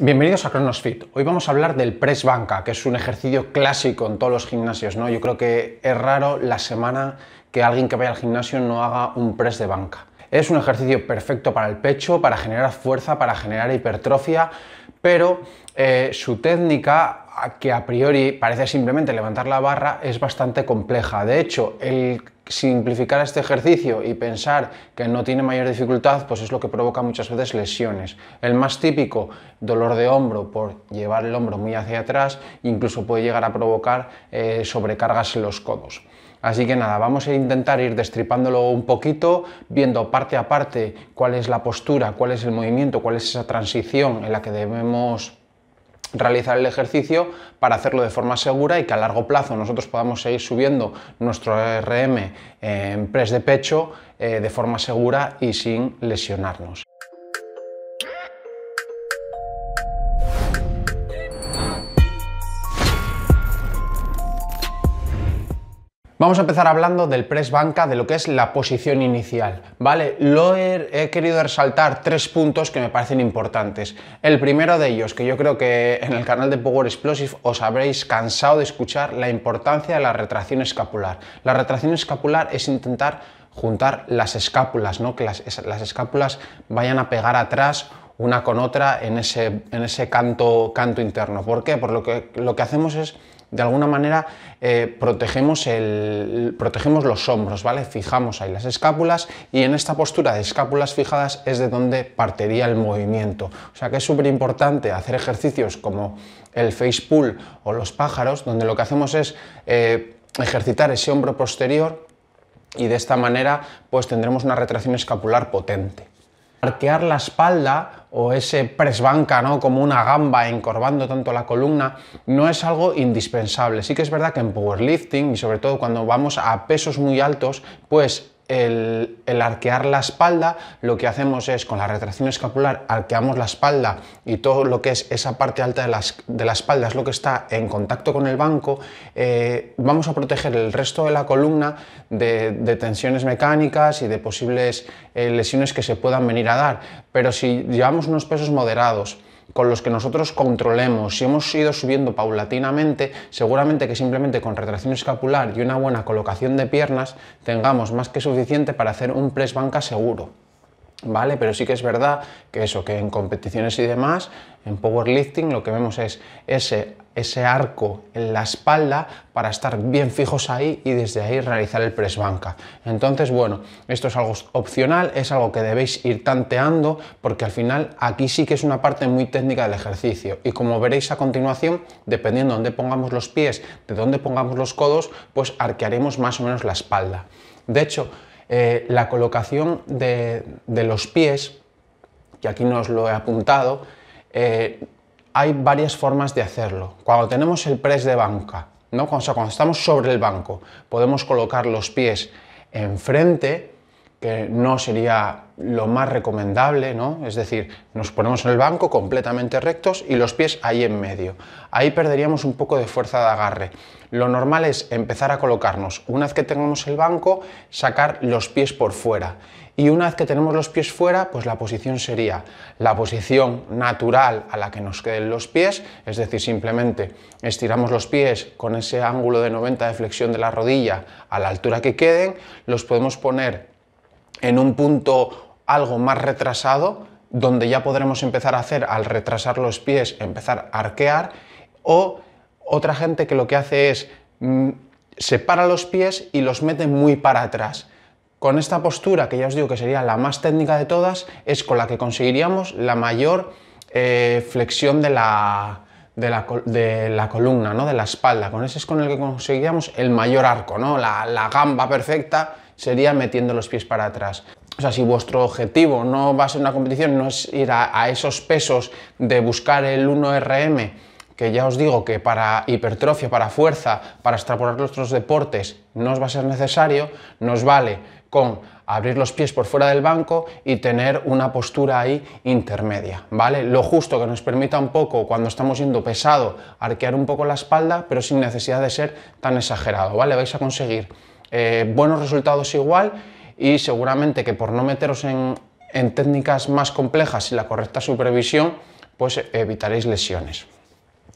Bienvenidos a CronosFit. Hoy vamos a hablar del press banca, que es un ejercicio clásico en todos los gimnasios, ¿no? Yo creo que es raro la semana que alguien que vaya al gimnasio no haga un press de banca. Es un ejercicio perfecto para el pecho, para generar fuerza, para generar hipertrofia, pero eh, su técnica, que a priori parece simplemente levantar la barra, es bastante compleja. De hecho, el simplificar este ejercicio y pensar que no tiene mayor dificultad, pues es lo que provoca muchas veces lesiones. El más típico, dolor de hombro por llevar el hombro muy hacia atrás, incluso puede llegar a provocar eh, sobrecargas en los codos. Así que nada, vamos a intentar ir destripándolo un poquito, viendo parte a parte cuál es la postura, cuál es el movimiento, cuál es esa transición en la que debemos realizar el ejercicio para hacerlo de forma segura y que a largo plazo nosotros podamos seguir subiendo nuestro RM en press de pecho eh, de forma segura y sin lesionarnos. Vamos a empezar hablando del press banca, de lo que es la posición inicial, ¿vale? Lo he, querido resaltar tres puntos que me parecen importantes. El primero de ellos, que yo creo que en el canal de Power Explosive os habréis cansado de escuchar la importancia de la retracción escapular. La retracción escapular es intentar juntar las escápulas, ¿no? Que las, escápulas vayan a pegar atrás una con otra en ese, en ese canto, canto interno. ¿Por qué? Porque lo que, lo que hacemos es de alguna manera eh, protegemos, los hombros, ¿vale? Fijamos ahí las escápulas y en esta postura de escápulas fijadas es de donde partiría el movimiento. O sea que es súper importante hacer ejercicios como el face pull o los pájaros, donde lo que hacemos es eh, ejercitar ese hombro posterior y de esta manera pues tendremos una retracción escapular potente arquear la espalda o ese presbanca, ¿no? Como una gamba encorvando tanto la columna, no es algo indispensable. Sí que es verdad que en powerlifting y sobre todo cuando vamos a pesos muy altos, pues el, arquear la espalda, lo que hacemos es con la retracción escapular arqueamos la espalda y todo lo que es esa parte alta de la, espalda es lo que está en contacto con el banco. Eh, vamos a proteger el resto de la columna de, tensiones mecánicas y de posibles eh, lesiones que se puedan venir a dar. Pero si llevamos unos pesos moderados, con los que nosotros controlemos. Si hemos ido subiendo paulatinamente, seguramente que simplemente con retracción escapular y una buena colocación de piernas tengamos más que suficiente para hacer un press banca seguro. ¿vale? Pero sí que es verdad que eso, que en competiciones y demás, en powerlifting lo que vemos es ese, arco en la espalda para estar bien fijos ahí y desde ahí realizar el press banca. Entonces, bueno, esto es algo opcional, es algo que debéis ir tanteando porque al final aquí sí que es una parte muy técnica del ejercicio y como veréis a continuación, dependiendo de dónde pongamos los pies, de dónde pongamos los codos, pues arquearemos más o menos la espalda. De hecho, eh, la colocación de, los pies, que aquí nos lo he apuntado, eh, hay varias formas de hacerlo. Cuando tenemos el press de banca, ¿no? o cuando estamos sobre el banco, podemos colocar los pies enfrente que no sería lo más recomendable, ¿no? Es decir, nos ponemos en el banco completamente rectos y los pies ahí en medio. Ahí perderíamos un poco de fuerza de agarre. Lo normal es empezar a colocarnos, una vez que tengamos el banco, sacar los pies por fuera. Y una vez que tenemos los pies fuera, pues la posición sería la posición natural a la que nos queden los pies, es decir, simplemente estiramos los pies con ese ángulo de 90 de flexión de la rodilla a la altura que queden, los podemos poner en un punto algo más retrasado, donde ya podremos empezar a hacer, al retrasar los pies, empezar a arquear, o otra gente que lo que hace es mm, separa los pies y los mete muy para atrás. Con esta postura, que ya os digo que sería la más técnica de todas, es con la que conseguiríamos la mayor eh, flexión de la, de la, columna, ¿no? de la espalda. Con ese es con el que conseguíamos el mayor arco, ¿no? la, gamba perfecta sería metiendo los pies para atrás. O sea, si vuestro objetivo no va a ser una competición, no es ir a, esos pesos de buscar el 1RM, que ya os digo que para hipertrofia, para fuerza, para extrapolar otros deportes, no os va a ser necesario, nos vale con abrir los pies por fuera del banco y tener una postura ahí intermedia, ¿vale? Lo justo que nos permita un poco cuando estamos yendo pesado arquear un poco la espalda, pero sin necesidad de ser tan exagerado, ¿vale? Vais a conseguir eh, buenos resultados igual y seguramente que por no meteros en técnicas más complejas y la correcta supervisión, pues evitaréis lesiones.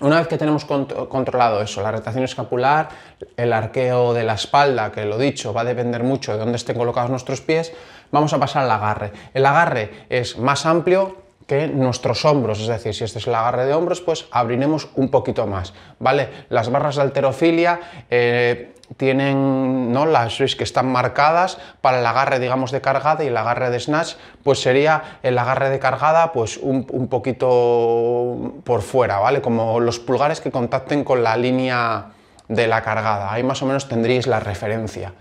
Una vez que tenemos controlado eso, la rotación escapular, el arqueo de la espalda, que lo dicho, va a depender mucho de dónde estén colocados nuestros pies, vamos a pasar al agarre. El agarre es más amplio que nuestros hombros, es decir, si este es el agarre de hombros, pues abriremos un poquito más, ¿vale? Las barras de alterofilia... Eh, tienen ¿no? las que están marcadas para el agarre, digamos, de cargada y el agarre de snatch, pues sería el agarre de cargada pues un, un poquito por fuera, ¿vale? Como los pulgares que contacten con la línea de la cargada. Ahí más o menos tendríais la referencia.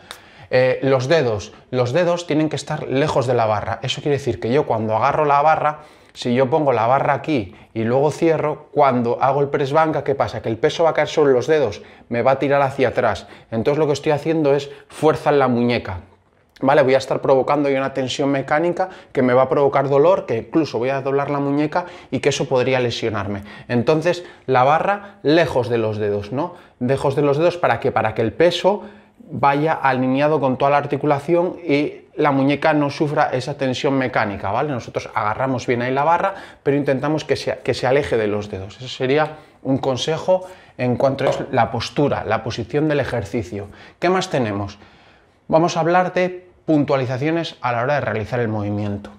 Eh, los dedos. Los dedos tienen que estar lejos de la barra. Eso quiere decir que yo cuando agarro la barra si yo pongo la barra aquí y luego cierro, cuando hago el press banca, ¿qué pasa? Que el peso va a caer sobre los dedos, me va a tirar hacia atrás. Entonces lo que estoy haciendo es fuerza en la muñeca. ¿Vale? Voy a estar provocando una tensión mecánica que me va a provocar dolor, que incluso voy a doblar la muñeca y que eso podría lesionarme. Entonces, la barra lejos de los dedos, ¿no? Lejos de los dedos para que para que el peso vaya alineado con toda la articulación y la muñeca no sufra esa tensión mecánica, ¿vale? Nosotros agarramos bien ahí la barra, pero intentamos que se, aleje de los dedos. Ese sería un consejo en cuanto es la postura, la posición del ejercicio. ¿Qué más tenemos? Vamos a hablar de puntualizaciones a la hora de realizar el movimiento.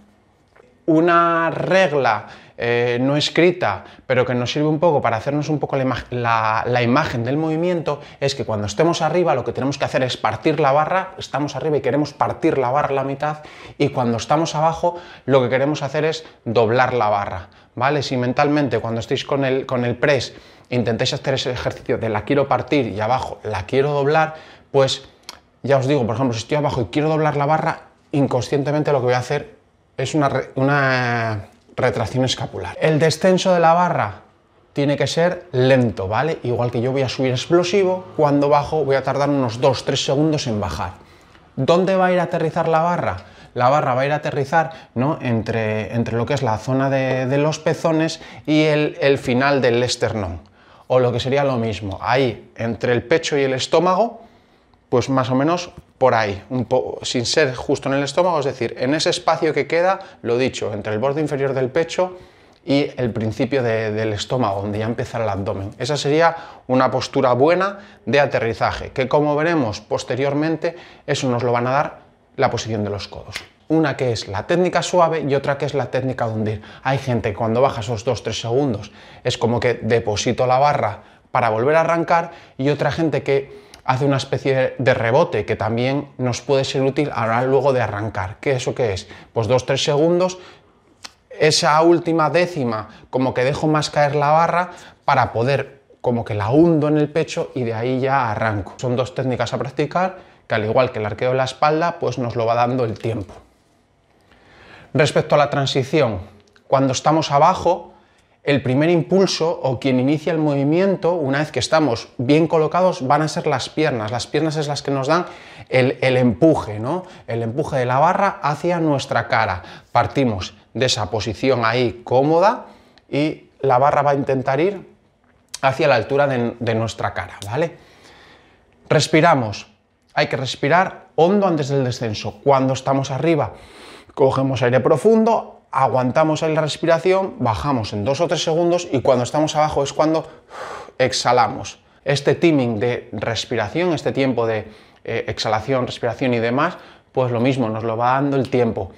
Una regla eh, no escrita, pero que nos sirve un poco para hacernos un poco la, imagen del movimiento, es que cuando estemos arriba lo que tenemos que hacer es partir la barra, estamos arriba y queremos partir la barra a la mitad, y cuando estamos abajo lo que queremos hacer es doblar la barra, ¿vale? Si mentalmente cuando estéis con el, con el press intentáis hacer ese ejercicio de la quiero partir y abajo la quiero doblar, pues ya os digo, por ejemplo, si estoy abajo y quiero doblar la barra, inconscientemente lo que voy a hacer es una retracción escapular. El descenso de la barra tiene que ser lento, ¿vale? Igual que yo voy a subir explosivo, cuando bajo voy a tardar unos 2-3 segundos en bajar. ¿Dónde va a ir a aterrizar la barra? La barra va a ir a aterrizar ¿no? entre, lo que es la zona de, los pezones y el final del esternón, o lo que sería lo mismo, ahí entre el pecho y el estómago, pues más o menos por ahí, sin ser justo en el estómago, es decir, en ese espacio que queda, lo dicho, entre el borde inferior del pecho y el principio del estómago, donde ya empieza el abdomen. Esa sería una postura buena de aterrizaje, que como veremos posteriormente, eso nos lo van a dar la posición de los codos. Una que es la técnica suave y otra que es la técnica de hundir. Hay gente que cuando baja esos 2-3 segundos es como que deposito la barra para volver a arrancar y otra gente que hace una especie de rebote que también nos puede ser útil ahora luego de arrancar. ¿Qué eso qué es? Pues dos tres segundos, esa última décima como que dejo más caer la barra para poder como que la hundo en el pecho y de ahí ya arranco. Son dos técnicas a practicar que al igual que el arqueo de la espalda pues nos lo va dando el tiempo. Respecto a la transición, cuando estamos abajo el primer impulso o quien inicia el movimiento, una vez que estamos bien colocados, van a ser las piernas. Las piernas es las que nos dan el, empuje, ¿no? El empuje de la barra hacia nuestra cara. Partimos de esa posición ahí cómoda y la barra va a intentar ir hacia la altura de, de nuestra cara, ¿vale? Respiramos. Hay que respirar hondo antes del descenso. Cuando estamos arriba, cogemos aire profundo, aguantamos la respiración, bajamos en dos o tres segundos y cuando estamos abajo es cuando exhalamos. Este timing de respiración, este tiempo de eh, exhalación, respiración y demás, pues lo mismo, nos lo va dando el tiempo.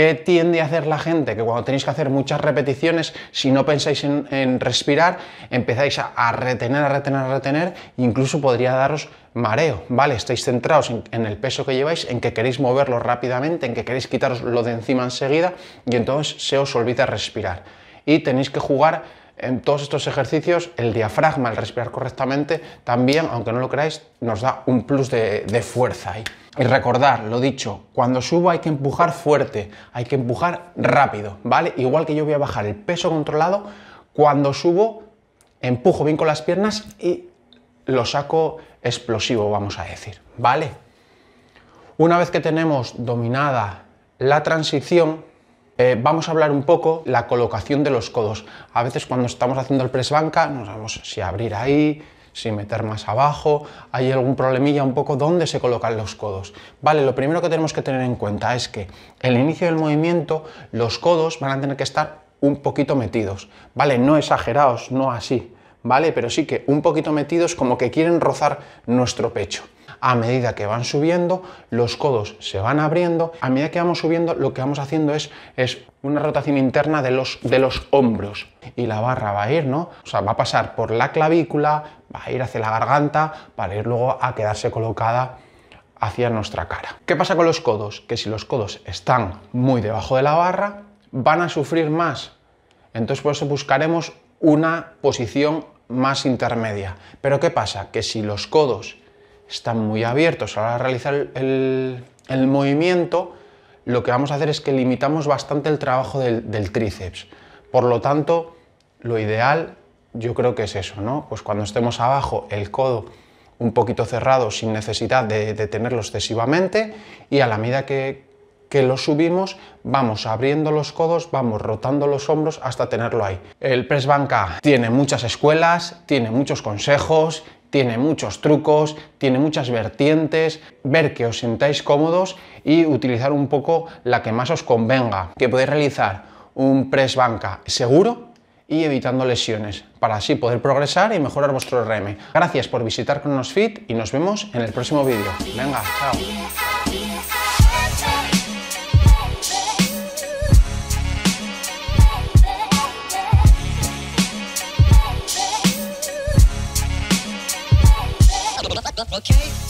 ¿Qué tiende a hacer la gente? Que cuando tenéis que hacer muchas repeticiones, si no pensáis en, respirar, empezáis a, retener, a retener, a retener, incluso podría daros mareo, ¿vale? Estáis centrados en, el peso que lleváis, en que queréis moverlo rápidamente, en que queréis quitaros lo de encima enseguida, y entonces se os olvida respirar. Y tenéis que jugar en todos estos ejercicios, el diafragma, el respirar correctamente, también, aunque no lo creáis, nos da un plus de, de fuerza ahí. Y recordar, lo dicho, cuando subo hay que empujar fuerte, hay que empujar rápido, ¿vale? Igual que yo voy a bajar el peso controlado, cuando subo empujo bien con las piernas y lo saco explosivo, vamos a decir, ¿vale? Una vez que tenemos dominada la transición, eh, vamos a hablar un poco la colocación de los codos. A veces cuando estamos haciendo el press banca nos vamos si abrir ahí, si meter más abajo, hay algún problemilla un poco dónde se colocan los codos. Vale, lo primero que tenemos que tener en cuenta es que el inicio del movimiento los codos van a tener que estar un poquito metidos, ¿vale? No exagerados, no así, ¿vale? Pero sí que un poquito metidos como que quieren rozar nuestro pecho a medida que van subiendo, los codos se van abriendo, a medida que vamos subiendo lo que vamos haciendo es, una rotación interna de los, de los hombros y la barra va a ir, ¿no? O sea, va a pasar por la clavícula, va a ir hacia la garganta para ir luego a quedarse colocada hacia nuestra cara. ¿Qué pasa con los codos? Que si los codos están muy debajo de la barra, van a sufrir más. Entonces por eso buscaremos una posición más intermedia. Pero ¿qué pasa? Que si los codos están muy abiertos a realizar el, movimiento, lo que vamos a hacer es que limitamos bastante el trabajo del, tríceps. Por lo tanto, lo ideal yo creo que es eso, ¿no? Pues cuando estemos abajo, el codo un poquito cerrado sin necesidad de, de tenerlo excesivamente y a la medida que, que lo subimos, vamos abriendo los codos, vamos rotando los hombros hasta tenerlo ahí. El press banca tiene muchas escuelas, tiene muchos consejos tiene muchos trucos, tiene muchas vertientes, ver que os sentáis cómodos y utilizar un poco la que más os convenga, que podéis realizar un press banca seguro y evitando lesiones, para así poder progresar y mejorar vuestro RM. Gracias por visitar fit y nos vemos en el próximo vídeo. Venga, chao. Okay